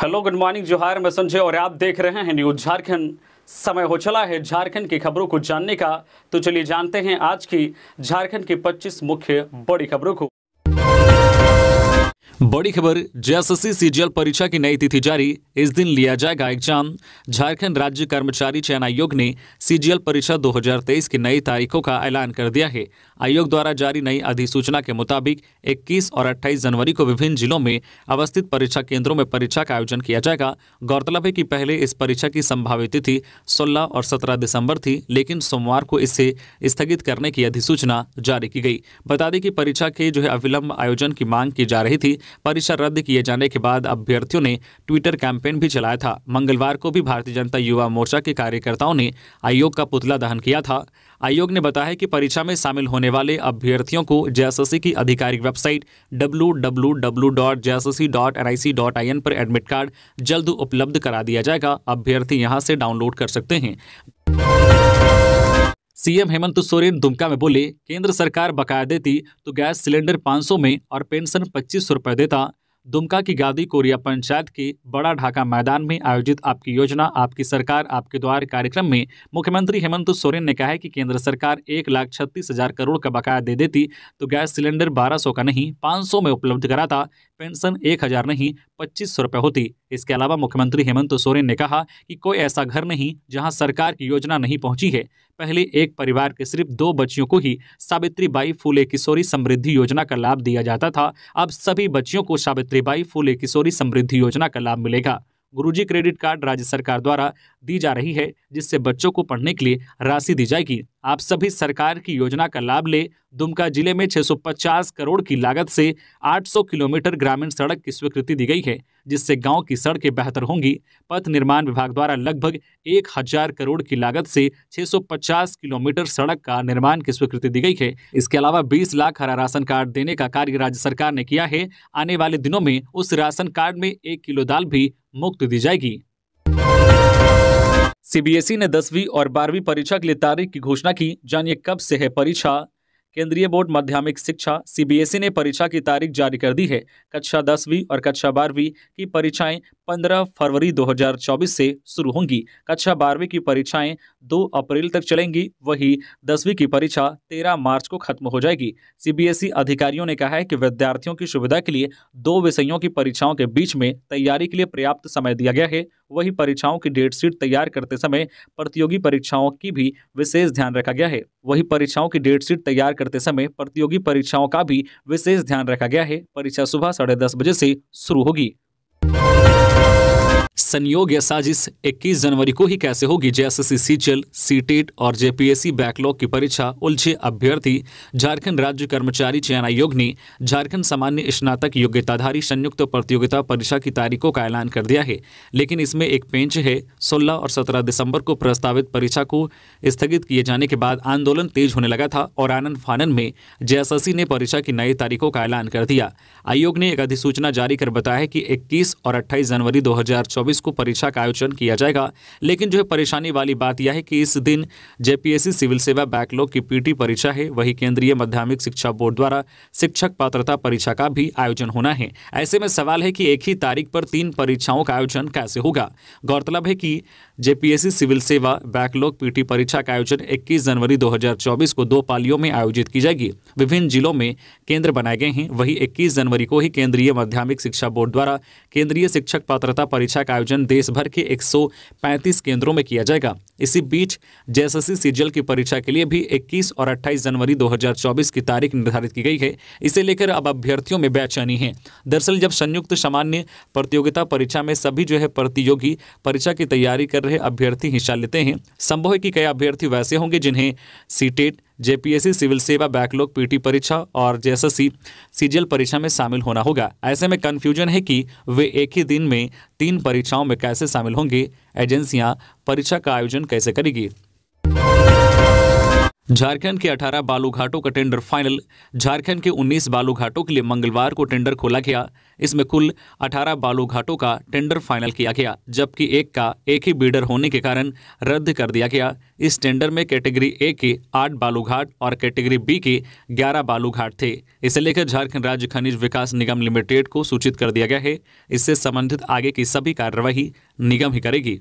hello good morning जोहार मैं संजय और आप देख रहे हैं न्यूज झारखंड समय हो चला है झारखंड की खबरों को जानने का तो चलिए जानते हैं आज की झारखंड की 25 मुख्य बड़ी खबरों को बड़ी खबर जेएसएससी सीजीएल परीक्षा की नई तिथि जारी इस दिन लिया जाएगा एग्जाम झारखंड राज्य कर्मचारी चयन आयोग ने सीजीएल परीक्षा 2023 की नई तारीखों का ऐलान कर दिया है आयोग द्वारा जारी नई अधिसूचना के मुताबिक 21 और 28 जनवरी को विभिन्न जिलों में अवस्थित परीक्षा केंद्रों में परीक्षा का आयोजन किया जाएगा गौरतलब है कि पहले इस परीक्षा की संभावित तिथि 16 और 17 दिसंबर थी लेकिन सोमवार को इसे स्थगित करने की अधिसूचना जारी की गई बता दें कि परीक्षा के जो है अविलंब आयोजन की मांग की जा रही थी परीक्षा रद्द किए जाने के बाद अभ्यर्थियों ने ट्विटर कैंपेन भी चलाया था मंगलवार को भी भारतीय जनता युवा मोर्चा के कार्यकर्ताओं ने आयोग का पुतला दहन किया था आयोग ने बताया कि परीक्षा में शामिल होने वाले अभ्यर्थियों को जेएसएससी की आधिकारिक वेबसाइट डब्ल्यू पर एडमिट कार्ड जल्द उपलब्ध करा दिया जाएगा अभ्यर्थी यहाँ से डाउनलोड कर सकते हैं सीएम हेमंत सोरेन दुमका में बोले केंद्र सरकार बकाया देती तो गैस सिलेंडर 500 में और पेंशन पच्चीस रुपए देता दुमका की गादी कोरिया पंचायत के बड़ा ढाका मैदान में आयोजित आपकी योजना आपकी सरकार आपके द्वार कार्यक्रम में मुख्यमंत्री हेमंत सोरेन ने कहा है कि केंद्र सरकार एक लाख छत्तीस हजार करोड़ का बकाया दे देती तो गैस सिलेंडर बारह सौ का नहीं पाँच सौ में उपलब्ध कराता पेंशन एक हजार नहीं पच्चीस सौ रुपये होती इसके अलावा मुख्यमंत्री हेमंत सोरेन ने कहा कि कोई ऐसा घर नहीं जहां सरकार की योजना नहीं पहुंची है पहले एक परिवार के सिर्फ दो बच्चियों को ही सावित्री बाई फूले किशोरी समृद्धि योजना का लाभ दिया जाता था अब सभी बच्चियों को सावित्री बाई फूले किशोरी समृद्धि योजना का लाभ मिलेगा गुरुजी क्रेडिट कार्ड राज्य सरकार द्वारा दी जा रही है जिससे बच्चों को पढ़ने के लिए राशि दी जाएगी आप सभी सरकार की योजना का लाभ ले दुमका जिले में 650 करोड़ की लागत से 800 किलोमीटर ग्रामीण सड़क की स्वीकृति दी गई है जिससे गांव की सड़कें बेहतर होंगी पथ निर्माण विभाग द्वारा लगभग एक हजार करोड़ की लागत से 650 किलोमीटर सड़क का निर्माण की स्वीकृति दी गई है इसके अलावा 20 लाख हरा राशन कार्ड देने का कार्य राज्य सरकार ने किया है आने वाले दिनों में उस राशन कार्ड में एक किलो दाल भी मुक्त दी जाएगी सीबीएसई ने दसवीं और बारहवीं परीक्षा के लिए तारीख की घोषणा की जानिए कब से है परीक्षा केंद्रीय बोर्ड माध्यमिक शिक्षा सीबीएसई ने परीक्षा की तारीख जारी कर दी है कक्षा दसवीं और कक्षा बारहवीं की परीक्षाएं 15 फरवरी 2024 से शुरू होंगी कक्षा बारहवीं की परीक्षाएं 2 अप्रैल तक चलेंगी वहीं दसवीं की परीक्षा 13 मार्च को खत्म हो जाएगी सीबीएसई अधिकारियों ने कहा है कि विद्यार्थियों की सुविधा के लिए दो विषयों की परीक्षाओं के बीच में तैयारी के लिए पर्याप्त समय दिया गया है वही परीक्षाओं की डेट शीट तैयार करते समय प्रतियोगी परीक्षाओं की भी विशेष ध्यान रखा गया है वही परीक्षाओं की डेट शीट तैयार करते समय प्रतियोगी परीक्षाओं का भी विशेष ध्यान रखा गया है परीक्षा सुबह साढ़े दस बजे से शुरू होगी संयोग या साजिश 21 जनवरी को ही कैसे होगी जेएसएससी सी सीटेट और जेपीएससी बैकलॉग की परीक्षा उलझे अभ्यर्थी झारखंड राज्य कर्मचारी चयन आयोग ने झारखंड सामान्य स्नातक योग्यताधारी संयुक्त प्रतियोगिता परीक्षा की तारीखों का ऐलान कर दिया है लेकिन इसमें एक पेंच है सोलह और सत्रह दिसंबर को प्रस्तावित परीक्षा को स्थगित किए जाने के बाद आंदोलन तेज होने लगा था और आनंद फानन में जेएसएससी ने परीक्षा की नई तारीखों का ऐलान कर दिया आयोग ने एक अधिसूचना जारी कर बताया कि इक्कीस और अट्ठाईस जनवरी दो चौबीस को परीक्षा का आयोजन किया जाएगा लेकिन जो है परेशानी वाली बात यह है कि इस दिन जेपीएससी सिविल सेवा बैकलॉग की पीटी परीक्षा है वही केंद्रीय माध्यमिक शिक्षा बोर्ड द्वारा शिक्षक पात्रता परीक्षा का भी आयोजन होना है ऐसे में सवाल है कि एक ही तारीख पर तीन परीक्षाओं का आयोजन कैसे होगा गौरतलब है कि जेपीएससी सिविल सेवा बैकलॉग पीटी परीक्षा का आयोजन 21 जनवरी 2024 को दो पालियों में आयोजित की जाएगी विभिन्न जिलों में केंद्र बनाए गए हैं वहीं 21 जनवरी को ही केंद्रीय माध्यमिक शिक्षा बोर्ड द्वारा केंद्रीय शिक्षक पात्रता परीक्षा का आयोजन देश भर के एक केंद्रों में किया जाएगा इसी बीच जेएसएससी सीजीएल की परीक्षा के लिए भी इक्कीस और अट्ठाईस जनवरी दो की तारीख निर्धारित की गई है इसे लेकर अब अभ्यर्थियों में बेचैनी है दरअसल जब संयुक्त सामान्य प्रतियोगिता परीक्षा में सभी जो है प्रतियोगी परीक्षा की तैयारी कर रहे अभ्यर्थी हिस्सा लेते हैं संभव है कि कई अभ्यर्थी वैसे होंगे जिन्हें सीटेट जेपीएससी सिविल सेवा बैकलॉग पीटी परीक्षा और जेएसएससी सीजीएल परीक्षा में शामिल होना होगा ऐसे में कन्फ्यूजन है कि वे एक ही दिन में तीन परीक्षाओं में कैसे शामिल होंगे एजेंसियां परीक्षा का आयोजन कैसे करेगी झारखंड के 18 बालू घाटों का टेंडर फाइनल झारखंड के 19 बालू घाटों के लिए मंगलवार को टेंडर खोला गया इसमें कुल 18 बालू घाटों का टेंडर फाइनल किया गया जबकि एक का एक ही बीडर होने के कारण रद्द कर दिया गया इस टेंडर में कैटेगरी ए के आठ बालू घाट और कैटेगरी बी के ग्यारह बालू घाट थे इसे लेकर झारखंड राज्य खनिज विकास निगम लिमिटेड को सूचित कर दिया गया है इससे संबंधित आगे की सभी कार्यवाही निगम ही करेगी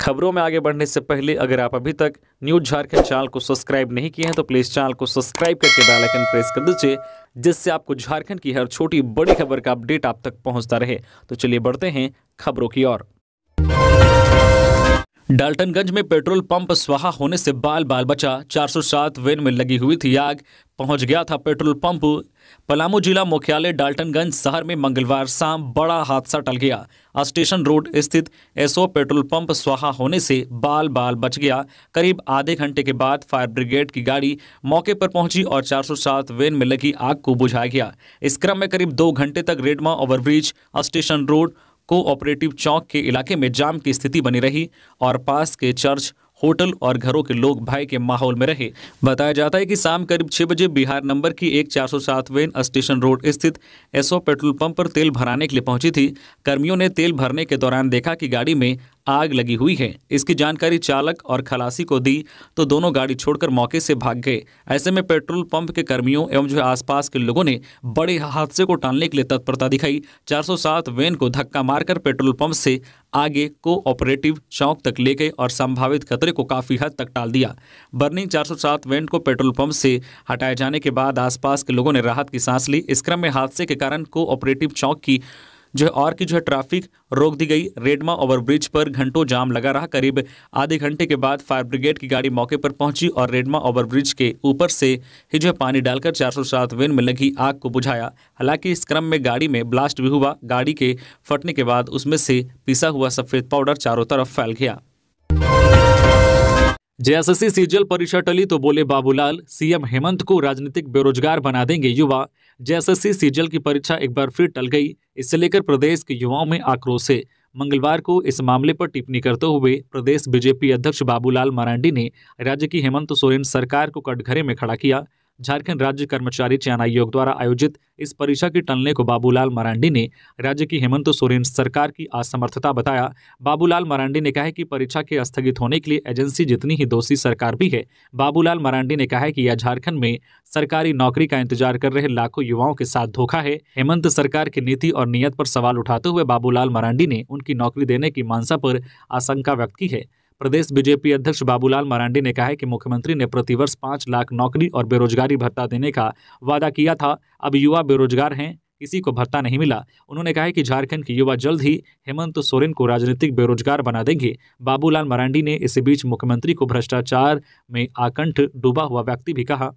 खबरों में आगे बढ़ने से पहले अगर आप अभी तक न्यूज झारखंड चैनल को सब्सक्राइब नहीं किए हैं तो प्लीज़ चैनल को सब्सक्राइब करके बेल आइकन प्रेस कर दीजिए जिससे आपको झारखंड की हर छोटी बड़ी खबर का अपडेट आप तक पहुंचता रहे तो चलिए बढ़ते हैं खबरों की ओर डाल्टनगंज में पेट्रोल पंप स्वाहा होने से बाल बाल बचा 407 वेन में लगी हुई थी आग पहुंच गया था पेट्रोल पंप पलामू जिला मुख्यालय डाल्टनगंज शहर में मंगलवार शाम बड़ा हादसा टल गया स्टेशन रोड स्थित एसओ पेट्रोल पंप स्वाहा होने से बाल बाल बच गया करीब आधे घंटे के बाद फायर ब्रिगेड की गाड़ी मौके पर पहुंची और 407 वेन में लगी आग को बुझाया गया इस क्रम में करीब दो घंटे तक Redma overbridge station road cooperative चौक के इलाके में जाम की स्थिति बनी रही और पास के चर्च होटल और घरों के लोग भय के माहौल में रहे बताया जाता है कि शाम करीब छह बजे बिहार नंबर की एक चार सौ स्टेशन रोड स्थित एसओ पेट्रोल पंप पर तेल भराने के लिए पहुंची थी कर्मियों ने तेल भरने के दौरान देखा कि गाड़ी में आग लगी हुई है इसकी जानकारी चालक और खलासी को दी तो दोनों गाड़ी छोड़कर मौके से भाग गए ऐसे में पेट्रोल पंप के कर्मियों एवं जो है आसपास के लोगों ने बड़े हादसे को टालने के लिए तत्परता दिखाई 407 वैन को धक्का मारकर पेट्रोल पंप से आगे को ऑपरेटिव चौक तक ले गए और संभावित खतरे को काफी हद तक टाल दिया बर्निंग 407 वैन को पेट्रोल पंप से हटाए जाने के बाद आसपास के लोगों ने राहत की सांस ली इस क्रम में हादसे के कारण को ऑपरेटिव चौक की जो है और की जो है ट्रैफिक रोक दी गई रेडमा ओवरब्रिज पर घंटों जाम लगा रहा करीब आधे घंटे के बाद फायर ब्रिगेड की गाड़ी मौके पर पहुंची और रेडमा ओवरब्रिज के ऊपर से ही जो है पानी डालकर 407 वेन में लगी आग को बुझाया हालांकि इस क्रम में गाड़ी में ब्लास्ट भी हुआ गाड़ी के फटने के बाद उसमें से पिसा हुआ सफेद पाउडर चारों तरफ फैल गया जेएसएससी सीजल परीक्षा टली तो बोले बाबूलाल सीएम हेमंत को राजनीतिक बेरोजगार बना देंगे युवा जेएसएससी सीजल की परीक्षा एक बार फिर टल गई इससे लेकर प्रदेश के युवाओं में आक्रोश है मंगलवार को इस मामले पर टिप्पणी करते हुए प्रदेश बीजेपी अध्यक्ष बाबूलाल मरांडी ने राज्य की हेमंत सोरेन सरकार को कटघरे में खड़ा किया झारखंड राज्य कर्मचारी चयन आयोग द्वारा आयोजित इस परीक्षा के टलने को बाबूलाल मरांडी ने राज्य की हेमंत सोरेन सरकार की असमर्थता बताया बाबूलाल मरांडी ने कहा है कि परीक्षा के स्थगित होने के लिए एजेंसी जितनी ही दोषी सरकार भी है बाबूलाल मरांडी ने कहा है कि यह झारखंड में सरकारी नौकरी का इंतजार कर रहे लाखों युवाओं के साथ धोखा है हेमंत सरकार की नीति और नीयत पर सवाल उठाते हुए बाबूलाल मरांडी ने उनकी नौकरी देने की मानसा पर आशंका व्यक्त की है प्रदेश बीजेपी अध्यक्ष बाबूलाल मरांडी ने कहा है कि मुख्यमंत्री ने प्रतिवर्ष पाँच लाख नौकरी और बेरोजगारी भत्ता देने का वादा किया था अब युवा बेरोजगार हैं किसी को भत्ता नहीं मिला उन्होंने कहा कि झारखंड के युवा जल्द ही हेमंत सोरेन को राजनीतिक बेरोजगार बना देंगे बाबूलाल मरांडी ने इसी बीच मुख्यमंत्री को भ्रष्टाचार में आकंठ डूबा हुआ व्यक्ति भी कहा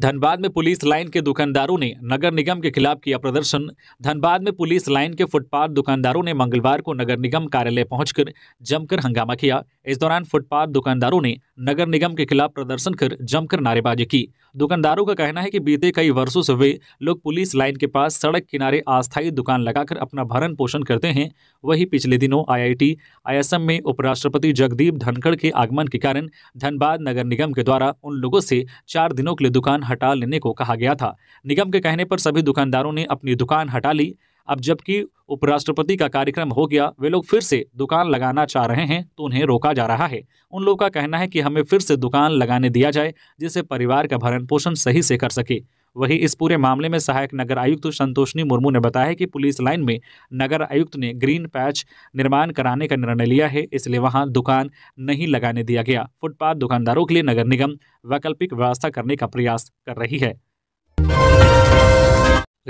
धनबाद में पुलिस लाइन के दुकानदारों ने नगर निगम के खिलाफ किया प्रदर्शन धनबाद में पुलिस लाइन के फुटपाथ दुकानदारों ने मंगलवार को नगर निगम कार्यालय पहुंचकर जमकर हंगामा किया इस दौरान फुटपाथ दुकानदारों ने नगर निगम के खिलाफ प्रदर्शन कर जमकर नारेबाजी की दुकानदारों का कहना है कि बीते कई वर्षों से वे लोग पुलिस लाइन के पास सड़क किनारे अस्थायी दुकान लगाकर अपना भरण पोषण करते हैं वही पिछले दिनों आईआईटी आईएसएम में उपराष्ट्रपति जगदीप धनखड़ के आगमन के कारण धनबाद नगर निगम के द्वारा उन लोगों से चार दिनों के लिए दुकान हटा लेने को कहा गया था निगम के कहने पर सभी दुकानदारों ने अपनी दुकान हटा ली अब जबकि उपराष्ट्रपति का कार्यक्रम हो गया वे लोग फिर से दुकान लगाना चाह रहे हैं तो उन्हें रोका जा रहा है उन लोगों का कहना है कि हमें फिर से दुकान लगाने दिया जाए जिससे परिवार का भरण पोषण सही से कर सके वहीं इस पूरे मामले में सहायक नगर आयुक्त संतोषनी मुर्मू ने बताया कि पुलिस लाइन में नगर आयुक्त ने ग्रीन पैच निर्माण कराने का निर्णय लिया है इसलिए वहां दुकान नहीं लगाने दिया गया फुटपाथ दुकानदारों के लिए नगर निगम वैकल्पिक व्यवस्था करने का प्रयास कर रही है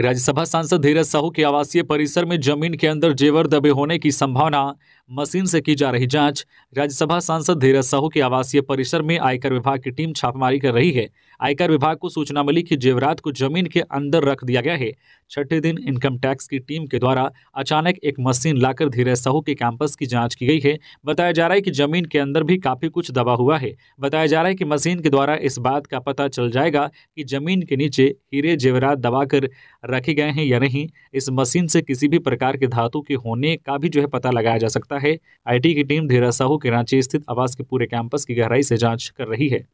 राज्यसभा सांसद धीरज साहू के आवासीय परिसर में जमीन के अंदर जेवर दबे होने की संभावना मशीन से की जा रही जांच राज्यसभा सांसद धीरज साहू के आवासीय परिसर में आयकर विभाग की टीम छापेमारी कर रही है आयकर विभाग को सूचना मिली कि जेवरात को जमीन के अंदर रख दिया गया है छठे दिन इनकम टैक्स की टीम के द्वारा अचानक एक मशीन लाकर धीरज साहू के कैंपस की जाँच की गई है बताया जा रहा है कि जमीन के अंदर भी काफी कुछ दबा हुआ है बताया जा रहा है कि मशीन के द्वारा इस बात का पता चल जाएगा कि जमीन के नीचे हीरे जेवरात दबाकर रखे गए हैं या नहीं इस मशीन से किसी भी प्रकार के धातु के होने का भी जो है पता लगाया जा सकता सकता है आईटी की टीम धीरा साहू के रांची स्थित आवास के पूरे कैंपस की गहराई से जांच कर रही है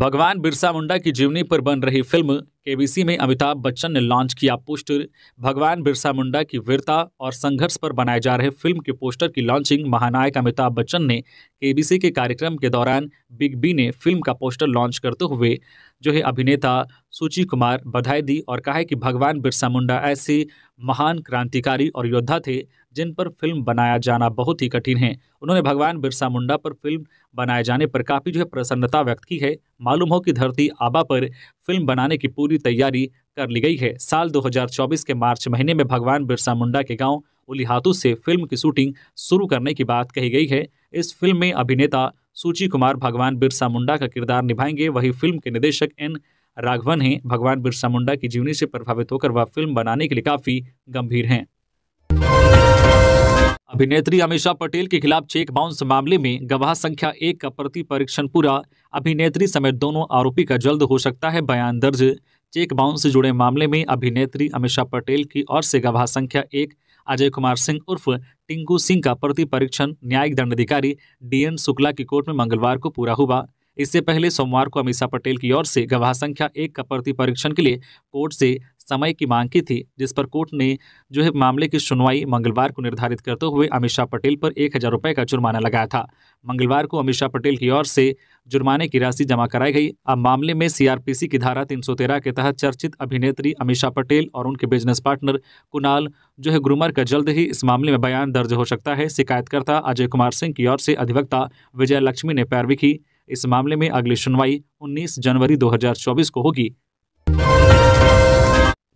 भगवान बिरसा मुंडा की जीवनी पर बन रही फिल्म केबीसी में अमिताभ बच्चन ने लॉन्च किया पोस्टर भगवान बिरसा मुंडा की वीरता और संघर्ष पर बनाए जा रहे फिल्म के पोस्टर की लॉन्चिंग महानायक अमिताभ बच्चन ने केबीसी के कार्यक्रम के दौरान बिग बी ने फिल्म का पोस्टर लॉन्च करते हुए जो है अभिनेता सुची कुमार बधाई दी और कहा है कि भगवान बिरसा मुंडा ऐसे महान क्रांतिकारी और योद्धा थे जिन पर फिल्म बनाया जाना बहुत ही कठिन है उन्होंने भगवान बिरसा मुंडा पर फिल्म बनाए जाने पर काफ़ी जो है प्रसन्नता व्यक्त की है मालूम हो कि धरती आबा पर फिल्म बनाने की पूरी तैयारी कर ली गई है साल 2024 के मार्च महीने में भगवान बिरसा मुंडा के गाँव उलिहातू से फिल्म की शूटिंग शुरू करने की बात कही गई है इस फिल्म में अभिनेता सूची कुमार भगवान बिरसा मुंडा का किरदार निभाएंगे वहीं फिल्म के निदेशक एन राघवन हैं भगवान बिरसा मुंडा की जीवनी से प्रभावित होकर वह फिल्म बनाने के लिए काफी गंभीर हैं अभिनेत्री अमीषा पटेल के खिलाफ चेक बाउंस मामले में गवाह संख्या एक का प्रति परीक्षण पूरा अभिनेत्री समेत दोनों आरोपी का जल्द हो सकता है बयान दर्ज चेक बाउंस से जुड़े मामले में अभिनेत्री अमीषा पटेल की ओर से गवाह संख्या एक अजय कुमार सिंह उर्फ टिंकू सिंह का प्रति परीक्षण न्यायिक दंडाधिकारी डीएन शुक्ला की कोर्ट में मंगलवार को पूरा हुआ इससे पहले सोमवार को अमिशा पटेल की ओर से गवाह संख्या एक का प्रति परीक्षण के लिए कोर्ट से समय की मांग की थी जिस पर कोर्ट ने जो है मामले की सुनवाई मंगलवार को निर्धारित करते हुए अमित शाह पटेल पर एक हजार रुपये का जुर्माना लगाया था मंगलवार को अमित शाह पटेल की ओर से जुर्माने की राशि जमा कराई गई अब मामले में सीआरपीसी की धारा 313 के तहत चर्चित अभिनेत्री अमीषा पटेल और उनके बिजनेस पार्टनर कुणाल जो है ग्रूमर का जल्द ही इस मामले में बयान दर्ज हो सकता है शिकायतकर्ता अजय कुमार सिंह की ओर से अधिवक्ता विजय लक्ष्मी ने पैरवी की इस मामले में अगली सुनवाई 19 जनवरी 2024 को होगी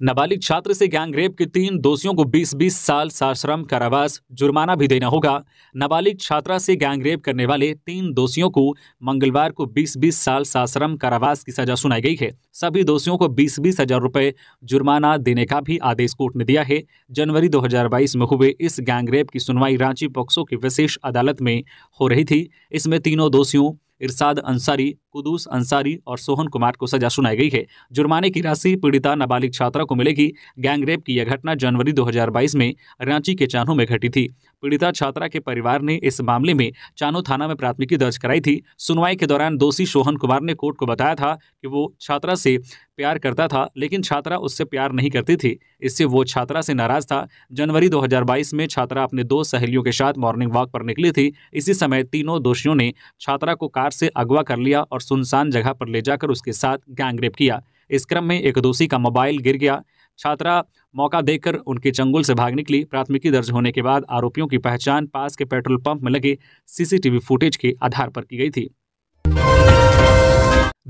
नाबालिग छात्र से गैंगरेप के तीन दोषियों को 20-20 साल साश्रम कारावास जुर्माना भी देना होगा नाबालिग छात्रा से गैंगरेप करने वाले तीन दोषियों को मंगलवार को 20-20 साल साश्रम कारावास की सजा सुनाई गई है सभी दोषियों को 20-20 हजार रुपये जुर्माना देने का भी आदेश कोर्ट ने दिया है जनवरी 2022 में हुए इस गैंगरेप की सुनवाई रांची पॉक्सो की विशेष अदालत में हो रही थी इसमें तीनों दोषियों इरशाद अंसारी कुदूस अंसारी और सोहन कुमार को सजा सुनाई गई है जुर्माने की राशि पीड़िता नाबालिग छात्रा को मिलेगी गैंगरेप की यह घटना जनवरी 2022 में रांची के चानों में घटी थी पीड़िता छात्रा के परिवार ने इस मामले में चानो थाना में प्राथमिकी दर्ज कराई थी सुनवाई के दौरान दोषी सोहन कुमार ने कोर्ट को बताया था कि वो छात्रा से प्यार करता था लेकिन छात्रा उससे प्यार नहीं करती थी इससे वो छात्रा से नाराज था जनवरी 2022 में छात्रा अपने दो सहेलियों के साथ मॉर्निंग वॉक पर निकली थी इसी समय तीनों दोषियों ने छात्रा को काट कार से अगवा कर लिया और सुनसान जगह पर ले जाकर उसके साथ गैंगरेप किया इस क्रम में एक दोषी का मोबाइल गिर गया छात्रा मौका देखकर उनके चंगुल से भाग निकली प्राथमिकी दर्ज होने के बाद आरोपियों की पहचान पास के पेट्रोल पंप में लगे सीसीटीवी फुटेज के आधार पर की गई थी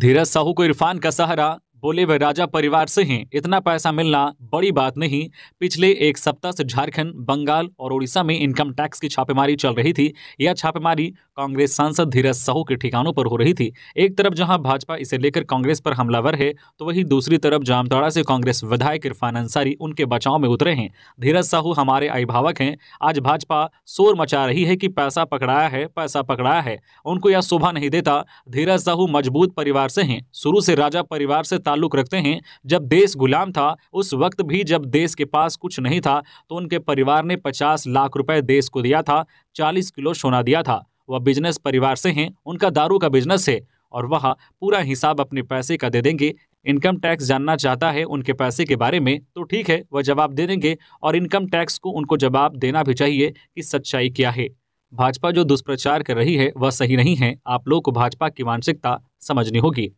धीरज साहू को इरफान का सहारा बोले वे राजा परिवार से हैं इतना पैसा मिलना बड़ी बात नहीं पिछले एक सप्ताह से झारखंड बंगाल और उड़ीसा में इनकम टैक्स की छापेमारी चल रही थी यह छापेमारी कांग्रेस सांसद धीरज साहू के ठिकानों पर हो रही थी एक तरफ जहां भाजपा इसे लेकर कांग्रेस पर हमलावर है तो वहीं दूसरी तरफ जामताड़ा से कांग्रेस विधायक इरफान अंसारी उनके बचाव में उतरे हैं धीरज साहू हमारे अभिभावक हैं आज भाजपा शोर मचा रही है कि पैसा पकड़ाया है पैसा पकड़ाया है उनको यह शोभा नहीं देता धीरज साहू मजबूत परिवार से हैं शुरू से राजा परिवार से ताल्लुक रखते हैं जब देश गुलाम था उस वक्त भी जब देश के पास कुछ नहीं था तो उनके परिवार ने पचास लाख रुपए देश को दिया था चालीस किलो सोना दिया था वह बिजनेस परिवार से हैं उनका दारू का बिजनेस है और वह पूरा हिसाब अपने पैसे का दे देंगे इनकम टैक्स जानना चाहता है उनके पैसे के बारे में तो ठीक है वह जवाब दे देंगे और इनकम टैक्स को उनको जवाब देना भी चाहिए कि सच्चाई क्या है भाजपा जो दुष्प्रचार कर रही है वह सही नहीं है आप लोग को भाजपा की मानसिकता समझनी होगी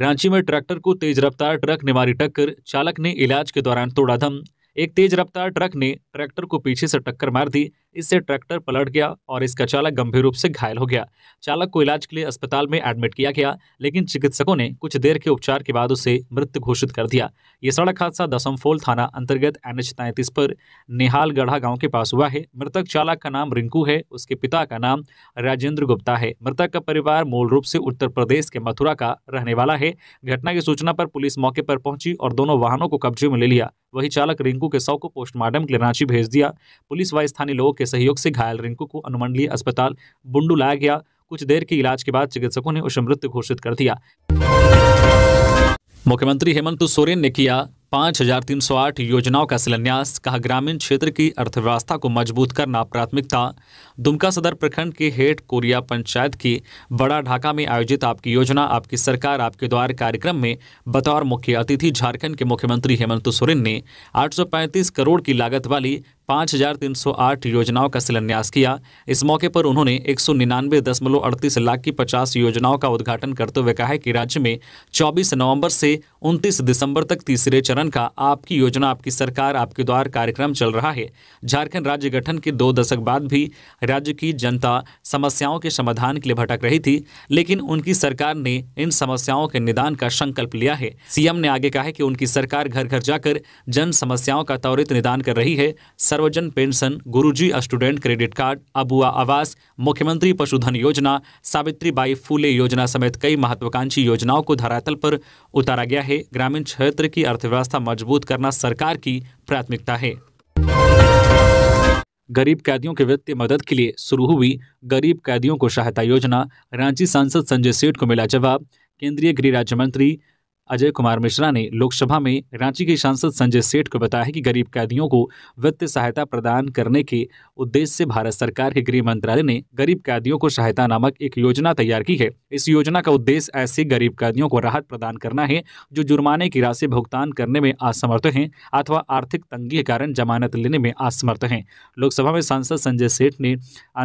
रांची में ट्रैक्टर को तेज रफ्तार ट्रक ने मारी टक्कर चालक ने इलाज के दौरान तोड़ा दम एक तेज रफ्तार ट्रक ने ट्रैक्टर को पीछे से टक्कर मार दी इससे ट्रैक्टर पलट गया और इसका चालक गंभीर रूप से घायल हो गया चालक को इलाज के लिए अस्पताल में एडमिट किया गया लेकिन चिकित्सकों ने कुछ देर के उपचार के बाद उसे मृत घोषित कर दिया ये सड़क हादसा दसमफोल थाना अंतर्गत एन एच तैंतीस पर निहालगढ़ा गाँव के पास हुआ है मृतक चालक का नाम रिंकू है उसके पिता का नाम राजेंद्र गुप्ता है मृतक का परिवार मूल रूप से उत्तर प्रदेश के मथुरा का रहने वाला है घटना की सूचना पर पुलिस मौके पर पहुंची और दोनों वाहनों को कब्जे में ले लिया वही चालक रिंकू के शव को पोस्टमार्टम के लिए रांची भेज दिया पुलिस व स्थानीय लोगों के सहयोग से घायल रिंकू को अनुमंडलीय अस्पताल बुंडू लाया गया कुछ देर के इलाज के बाद चिकित्सकों ने उसे मृत घोषित कर दिया मुख्यमंत्री हेमंत सोरेन ने किया पाँच हजार तीन सौ आठ योजनाओं का शिलान्यास कहा ग्रामीण क्षेत्र की अर्थव्यवस्था को मजबूत करना प्राथमिकता दुमका सदर प्रखंड के हेट कोरिया पंचायत की बड़ा ढाका में आयोजित आपकी योजना आपकी सरकार आपके द्वार कार्यक्रम में बतौर मुख्य अतिथि झारखंड के मुख्यमंत्री हेमंत सोरेन ने 835 करोड़ की लागत वाली 5,308 योजनाओं का शिलान्यास किया इस मौके पर उन्होंने एक लाख की 50 योजनाओं का उद्घाटन करते हुए कहा है कि राज्य में 24 नवंबर से 29 दिसंबर तक तीसरे चरण का आपकी योजना आपकी सरकार आपके द्वार कार्यक्रम चल रहा है झारखंड राज्य गठन के दो दशक बाद भी राज्य की जनता समस्याओं के समाधान के लिए भटक रही थी लेकिन उनकी सरकार ने इन समस्याओं के निदान का संकल्प लिया है सीएम ने आगे कहा है कि उनकी सरकार घर घर जाकर जन समस्याओं का त्वरित निदान कर रही है सर्व सार्वजन pension Guruji student credit card Abua Awas मुख्यमंत्री पशुधन योजना सावित्री बाई फूले योजना समेत कई महत्वाकांक्षी योजनाओं को धरातल पर उतारा गया है ग्रामीण क्षेत्र की अर्थव्यवस्था मजबूत करना सरकार की प्राथमिकता है गरीब कैदियों के वित्तीय मदद के लिए शुरू हुई गरीब कैदियों को सहायता योजना रांची सांसद संजय सेठ को मिला जवाब केंद्रीय गृह राज्य मंत्री अजय कुमार मिश्रा ने लोकसभा में रांची के सांसद संजय सेठ को बताया कि गरीब कैदियों को वित्तीय सहायता प्रदान करने के उद्देश्य से भारत सरकार के गृह मंत्रालय ने गरीब कैदियों को सहायता नामक एक योजना तैयार की है इस योजना का उद्देश्य ऐसे गरीब कैदियों को राहत प्रदान करना है जो जुर्माने की राशि भुगतान करने में असमर्थ है अथवा आर्थिक तंगी के कारण जमानत लेने में असमर्थ है लोकसभा में सांसद संजय सेठ ने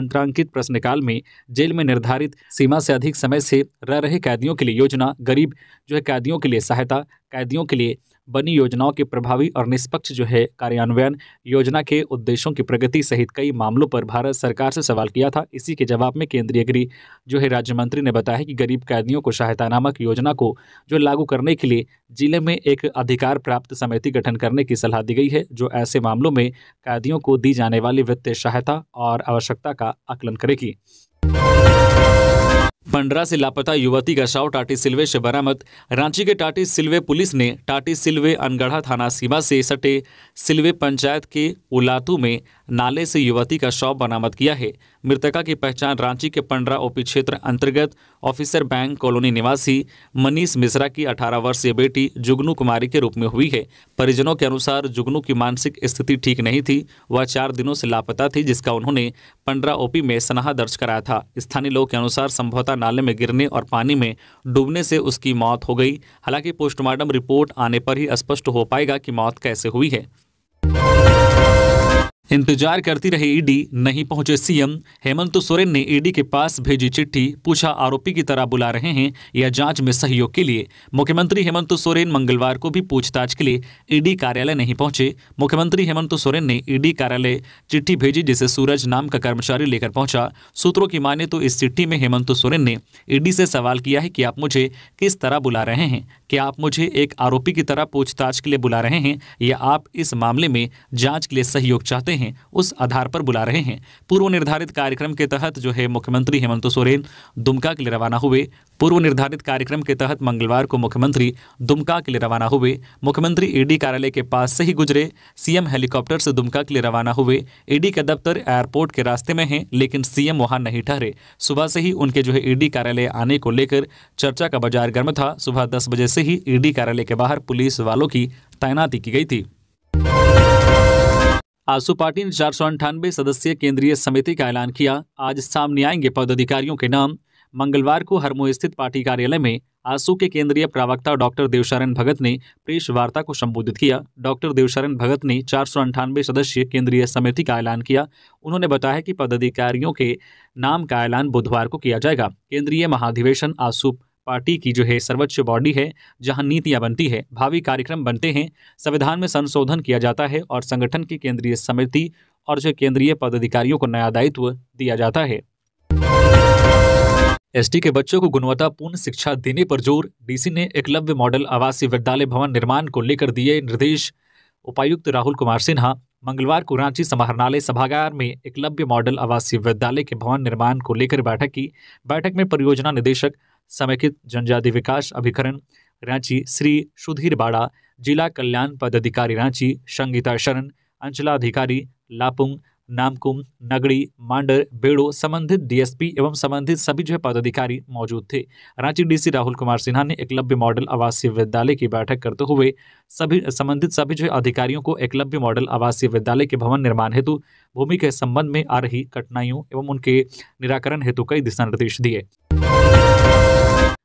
अंतरांकित प्रश्नकाल में जेल में निर्धारित सीमा से अधिक समय से रह रहे कैदियों के लिए योजना गरीब जो है कैदियों के लिए लिए सहायता कैदियों के लिए बनी योजनाओं के प्रभावी और निष्पक्ष जो है कार्यान्वयन योजना के उद्देश्यों की प्रगति सहित कई मामलों पर भारत सरकार से सवाल किया था इसी के जवाब में केंद्रीय गृह जो है राज्य मंत्री ने बताया कि गरीब कैदियों को सहायता नामक योजना को जो लागू करने के लिए जिले में एक अधिकार प्राप्त समिति गठन करने की सलाह दी गई है जो ऐसे मामलों में कैदियों को दी जाने वाली वित्तीय सहायता और आवश्यकता का आकलन करेगी पंडरा से लापता युवती का शव टाटी सिल्वे से बरामद रांची के टाटी सिल्वे पुलिस ने टाटी सिल्वे अनगढ़ा थाना सीमा से सटे सिल्वे पंचायत के उलातू में नाले से युवती का शव बरामद किया है मृतका की पहचान रांची के पंडरा ओपी क्षेत्र अंतर्गत ऑफिसर बैंक कॉलोनी निवासी मनीष मिश्रा की 18 वर्षीय बेटी जुगनू कुमारी के रूप में हुई है परिजनों के अनुसार जुगनू की मानसिक स्थिति ठीक नहीं थी वह चार दिनों से लापता थी जिसका उन्होंने पंडरा ओपी में सनाहा दर्ज कराया था स्थानीय लोग के अनुसार संभवता नाले में गिरने और पानी में डूबने से उसकी मौत हो गई हालांकि पोस्टमार्टम रिपोर्ट आने पर ही स्पष्ट हो पाएगा कि मौत कैसे हुई है इंतजार करती रही ईडी नहीं पहुंचे सीएम हेमंत सोरेन ने ईडी के पास भेजी चिट्ठी पूछा आरोपी की तरह बुला रहे हैं या जांच में सहयोग के लिए मुख्यमंत्री हेमंत सोरेन मंगलवार को भी पूछताछ के लिए ईडी कार्यालय नहीं पहुंचे मुख्यमंत्री हेमंत सोरेन ने ईडी कार्यालय चिट्ठी भेजी जिसे सूरज नाम का कर्मचारी लेकर पहुंचा सूत्रों की माने तो इस चिट्ठी में हेमंत सोरेन ने ईडी से सवाल किया है कि आप मुझे किस तरह बुला रहे हैं क्या आप मुझे एक आरोपी की तरह पूछताछ के लिए बुला रहे हैं या आप इस मामले में जाँच के लिए सहयोग चाहते हैं हैं उस आधार पर बुला रहे हैं पूर्व निर्धारित कार्यक्रम के तहत जो है मुख्यमंत्री हेमंत सोरेन दुमका के लिए रवाना हुए पूर्व निर्धारित कार्यक्रम के तहत मंगलवार को मुख्यमंत्री दुमका के लिए रवाना हुए मुख्यमंत्री ईडी कार्यालय के पास से ही गुजरे सीएम हेलीकॉप्टर से दुमका के लिए रवाना हुए ईडी का दफ्तर एयरपोर्ट के रास्ते में है लेकिन सीएम वहां नहीं ठहरे सुबह से ही उनके जो है ईडी कार्यालय आने को लेकर चर्चा का बाजार गर्म था सुबह दस बजे से ही ईडी कार्यालय के बाहर पुलिस वालों की तैनाती की गई थी आसू पार्टी ने चार सौ अंठानवे सदस्यीय केंद्रीय समिति का ऐलान किया आज सामने आएंगे पदाधिकारियों के नाम मंगलवार को हरमो स्थित पार्टी कार्यालय में आसू के केंद्रीय प्रवक्ता डॉक्टर देवशरण भगत ने प्रेस वार्ता को संबोधित किया डॉक्टर देवशरण भगत ने चार सौ अंठानवे सदस्यीय केंद्रीय समिति का ऐलान किया उन्होंने बताया कि पदाधिकारियों के नाम का ऐलान बुधवार को किया जाएगा केंद्रीय महाधिवेशन आसू पार्टी की जो है सर्वोच्च बॉडी है जहां नीतियां बनती है भावी कार्यक्रम बनते हैं संविधान में संशोधन किया जाता है और संगठन की केंद्रीय समिति और जो केंद्रीय पदाधिकारियों को नया दायित्व दिया जाता है एसटी के बच्चों को गुणवत्तापूर्ण शिक्षा देने पर जोर डीसी ने एकलव्य मॉडल आवासीय विद्यालय भवन निर्माण को लेकर दिए निर्देश उपायुक्त राहुल कुमार सिन्हा मंगलवार को रांची समाहरणालय सभागार में एकलव्य मॉडल आवासीय विद्यालय के भवन निर्माण को लेकर बैठक की बैठक में परियोजना निदेशक समेकित जनजाति विकास अभिकरण रांची श्री सुधीर बाड़ा जिला कल्याण पदाधिकारी रांची संगीता शरण अंचलाधिकारी लापुंग नामकुम नगड़ी मांडर बेड़ो संबंधित डीएसपी एवं संबंधित सभी जो है पदाधिकारी मौजूद थे रांची डीसी राहुल कुमार सिन्हा ने एकलव्य मॉडल आवासीय विद्यालय की बैठक करते हुए सभी संबंधित सभी जो है अधिकारियों को एकलव्य मॉडल आवासीय विद्यालय के भवन निर्माण हेतु भूमि के संबंध में आ रही कठिनाइयों एवं उनके निराकरण हेतु कई दिशा निर्देश दिए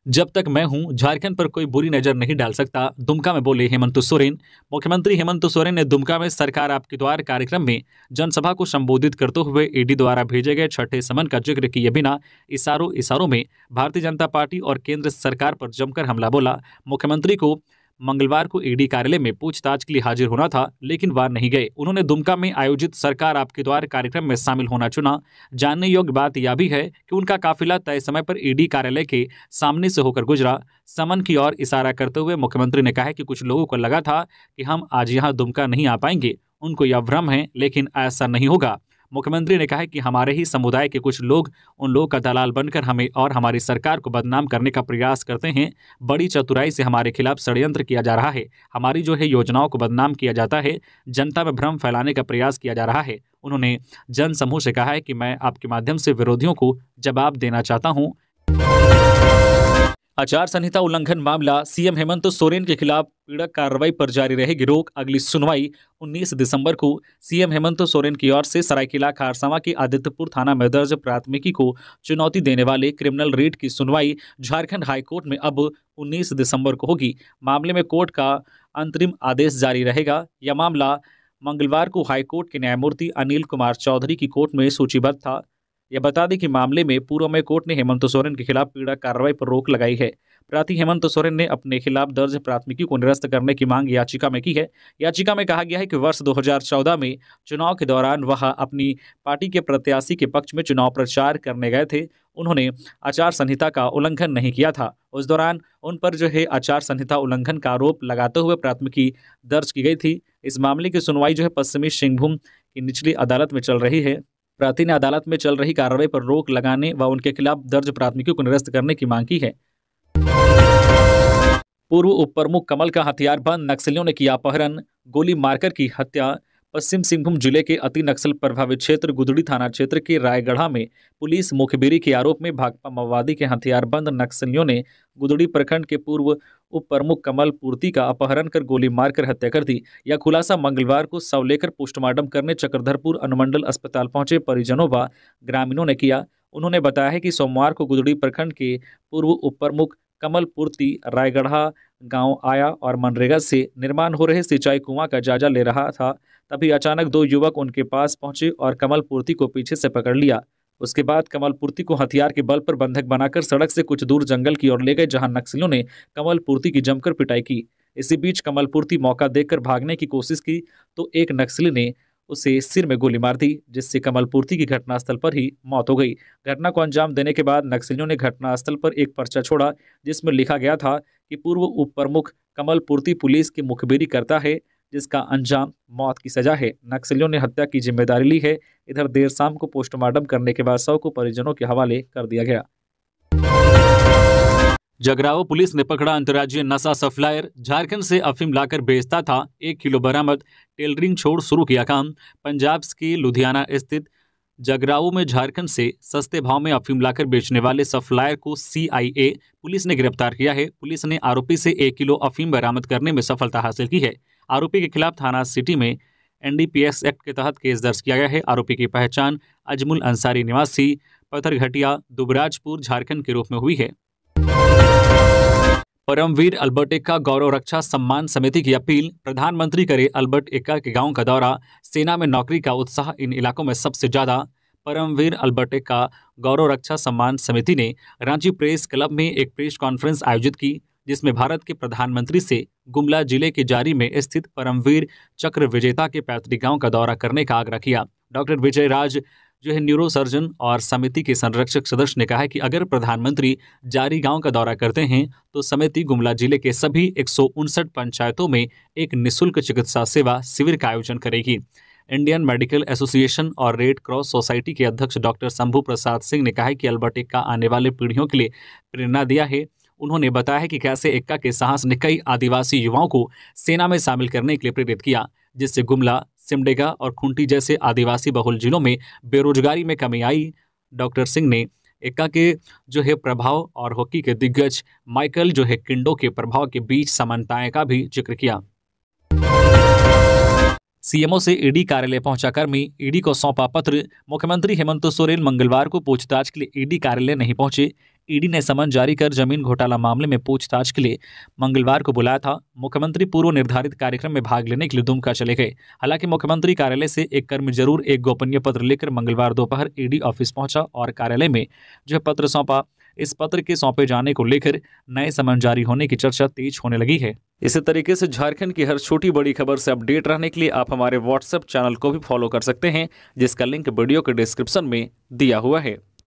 जब तक मैं हूं झारखंड पर कोई बुरी नजर नहीं डाल सकता दुमका में बोले हेमंत सोरेन मुख्यमंत्री हेमंत सोरेन ने दुमका में सरकार आपके द्वार कार्यक्रम में जनसभा को संबोधित करते हुए ईडी द्वारा भेजे गए छठे समन का जिक्र किए बिना इशारों इशारों में भारतीय जनता पार्टी और केंद्र सरकार पर जमकर हमला बोला मुख्यमंत्री को मंगलवार को ईडी कार्यालय में पूछताछ के लिए हाजिर होना था लेकिन वार नहीं गए उन्होंने दुमका में आयोजित सरकार आपके द्वार कार्यक्रम में शामिल होना चुना जानने योग्य बात यह भी है कि उनका काफिला तय समय पर ईडी कार्यालय के सामने से होकर गुजरा समन की ओर इशारा करते हुए मुख्यमंत्री ने कहा कि कुछ लोगों को लगा था कि हम आज यहाँ दुमका नहीं आ पाएंगे उनको यह भ्रम है लेकिन ऐसा नहीं होगा मुख्यमंत्री ने कहा है कि हमारे ही समुदाय के कुछ लोग उन लोगों का दलाल बनकर हमें और हमारी सरकार को बदनाम करने का प्रयास करते हैं बड़ी चतुराई से हमारे खिलाफ षडयंत्र किया जा रहा है हमारी जो है योजनाओं को बदनाम किया जाता है जनता में भ्रम फैलाने का प्रयास किया जा रहा है उन्होंने जन समूह से कहा है कि मैं आपके माध्यम से विरोधियों को जवाब देना चाहता हूँ आचार संहिता उल्लंघन मामला सीएम हेमंत सोरेन के खिलाफ पीड़क कार्रवाई पर जारी रहेगी रोक अगली सुनवाई 19 दिसंबर को सीएम हेमंत सोरेन की ओर से सरायकिला खारसावा के आदित्यपुर थाना में दर्ज प्राथमिकी को चुनौती देने वाले क्रिमिनल रेट की सुनवाई झारखंड हाईकोर्ट में अब 19 दिसंबर को होगी मामले में कोर्ट का अंतरिम आदेश जारी रहेगा यह मामला मंगलवार को हाईकोर्ट के न्यायमूर्ति अनिल कुमार चौधरी की कोर्ट में सूचीबद्ध था यह बता दें कि मामले में पूर्व में कोर्ट ने हेमंत सोरेन के खिलाफ पीड़ा कार्रवाई पर रोक लगाई है प्रार्थी हेमंत सोरेन ने अपने खिलाफ दर्ज प्राथमिकी को निरस्त करने की मांग याचिका में की है याचिका में कहा गया है कि वर्ष 2014 में चुनाव के दौरान वह अपनी पार्टी के प्रत्याशी के पक्ष में चुनाव प्रचार करने गए थे उन्होंने आचार संहिता का उल्लंघन नहीं किया था उस दौरान उन पर जो है आचार संहिता उल्लंघन का आरोप लगाते हुए प्राथमिकी दर्ज की गई थी इस मामले की सुनवाई जो है पश्चिमी सिंहभूम की निचली अदालत में चल रही है प्रार्थी ने अदालत में चल रही कार्रवाई पर रोक लगाने व उनके खिलाफ दर्ज प्राथमिकी को निरस्त करने की मांग की है पूर्व उप प्रमुख कमल का हथियार बंद नक्सलियों ने किया अपहरण गोली मारकर की हत्या पश्चिम सिंहभूम जिले के अति नक्सल प्रभावित क्षेत्र गुदड़ी थाना क्षेत्र के रायगढ़ा में पुलिस मुखबिरी के आरोप में भाकपा माओवादी के हथियारबंद नक्सलियों ने गुदड़ी प्रखंड के पूर्व उप प्रमुख कमल पूर्ति का अपहरण कर गोली मारकर हत्या कर दी यह खुलासा मंगलवार को शव लेकर पोस्टमार्टम करने चक्रधरपुर अनुमंडल अस्पताल पहुंचे परिजनों व ग्रामीणों ने किया उन्होंने बताया है कि सोमवार को गुदड़ी प्रखंड के पूर्व उप प्रमुख कमल पूर्ति रायगढ़ा गांव आया और मनरेगा से निर्माण हो रहे सिंचाई कुआं का जायजा ले रहा था तभी अचानक दो युवक उनके पास पहुंचे और कमल पूर्ति को पीछे से पकड़ लिया उसके बाद कमलपूर्ति को हथियार के बल पर बंधक बनाकर सड़क से कुछ दूर जंगल की ओर ले गए जहां नक्सलियों ने कमलपूर्ति की जमकर पिटाई की इसी बीच कमलपूर्ति मौका देखकर भागने की कोशिश की तो एक नक्सली ने उसे सिर में गोली मार दी जिससे कमलपूर्ति की घटनास्थल पर ही मौत हो गई घटना को अंजाम देने के बाद नक्सलियों ने घटनास्थल पर एक पर्चा छोड़ा जिसमें लिखा गया था कि पूर्व उप प्रमुख कमलपूर्ति पुलिस की मुखबिरी करता है जिसका अंजाम मौत की सजा है नक्सलियों ने हत्या की जिम्मेदारी ली है इधर देर शाम को पोस्टमार्टम करने के बाद शव को परिजनों के हवाले कर दिया गया जगराओ पुलिस ने पकड़ा अंतर्राज्यीय नशा सप्लायर झारखंड से अफीम लाकर बेचता था एक किलो बरामद टेलरिंग छोड़ शुरू किया काम पंजाब के लुधियाना स्थित जगराओ में झारखंड से सस्ते भाव में अफीम लाकर बेचने वाले सप्लायर को सीआईए पुलिस ने गिरफ्तार किया है पुलिस ने आरोपी से एक किलो अफीम बरामद करने में सफलता हासिल की है आरोपी के खिलाफ थाना सिटी में एनडीपीएस एक्ट के तहत केस दर्ज किया गया है आरोपी की पहचान अजमुल अंसारी निवासी पथरघटिया दुबराजपुर झारखंड के रूप में हुई है परमवीर अल्बर्ट एक्का गौरव रक्षा सम्मान समिति की अपील प्रधानमंत्री करे अल्बर्ट एक्का के गांव का दौरा सेना में नौकरी का उत्साह इन इलाकों में सबसे ज्यादा परमवीर अल्बर्ट एक्का गौरव रक्षा सम्मान समिति ने रांची प्रेस क्लब में एक प्रेस कॉन्फ्रेंस आयोजित की जिसमें भारत के प्रधानमंत्री से गुमला जिले के जारी में स्थित परमवीर चक्र विजेता के पैतृक गांव का दौरा करने का आग्रह किया डॉक्टर विजय राज जो है न्यूरो सर्जन और समिति के संरक्षक सदस्य ने कहा है कि अगर प्रधानमंत्री जारी गांव का दौरा करते हैं तो समिति गुमला जिले के सभी एक पंचायतों में एक निःशुल्क चिकित्सा सेवा शिविर का आयोजन करेगी इंडियन मेडिकल एसोसिएशन और रेड क्रॉस सोसाइटी के अध्यक्ष डॉक्टर शंभू प्रसाद सिंह ने कहा है कि अल्बर्टिक का आने वाले पीढ़ियों के लिए प्रेरणा दिया है उन्होंने बताया कि कैसे एक्का के साहस ने कई आदिवासी युवाओं को सेना में शामिल करने के लिए प्रेरित किया जिससे गुमला सिमडेगा और खूंटी जैसे आदिवासी बहुल जिलों में बेरोजगारी में कमी आई डॉक्टर सिंह ने एक्का के जो है प्रभाव और हॉकी के दिग्गज माइकल जो है किंडो के प्रभाव के बीच समानताएं का भी जिक्र किया सीएमओ से ईडी कार्यालय पहुंचा कर्मी ईडी को सौंपा पत्र मुख्यमंत्री हेमंत सोरेन मंगलवार को पूछताछ के लिए ईडी कार्यालय नहीं पहुंचे ईडी ने समन जारी कर जमीन घोटाला मामले में पूछताछ के लिए मंगलवार को बुलाया था मुख्यमंत्री पूर्व निर्धारित कार्यक्रम में भाग लेने के लिए दुमका चले गए हालांकि मुख्यमंत्री कार्यालय से एक कर्मी जरूर एक गोपनीय पत्र लेकर मंगलवार दोपहर ईडी ऑफिस पहुंचा और कार्यालय में जो पत्र सौंपा इस पत्र के सौंपे जाने को लेकर नए समन जारी होने की चर्चा तेज होने लगी है इसी तरीके से झारखंड की हर छोटी बड़ी खबर से अपडेट रहने के लिए आप हमारे व्हाट्सएप चैनल को भी फॉलो कर सकते हैं जिसका लिंक वीडियो के डिस्क्रिप्शन में दिया हुआ है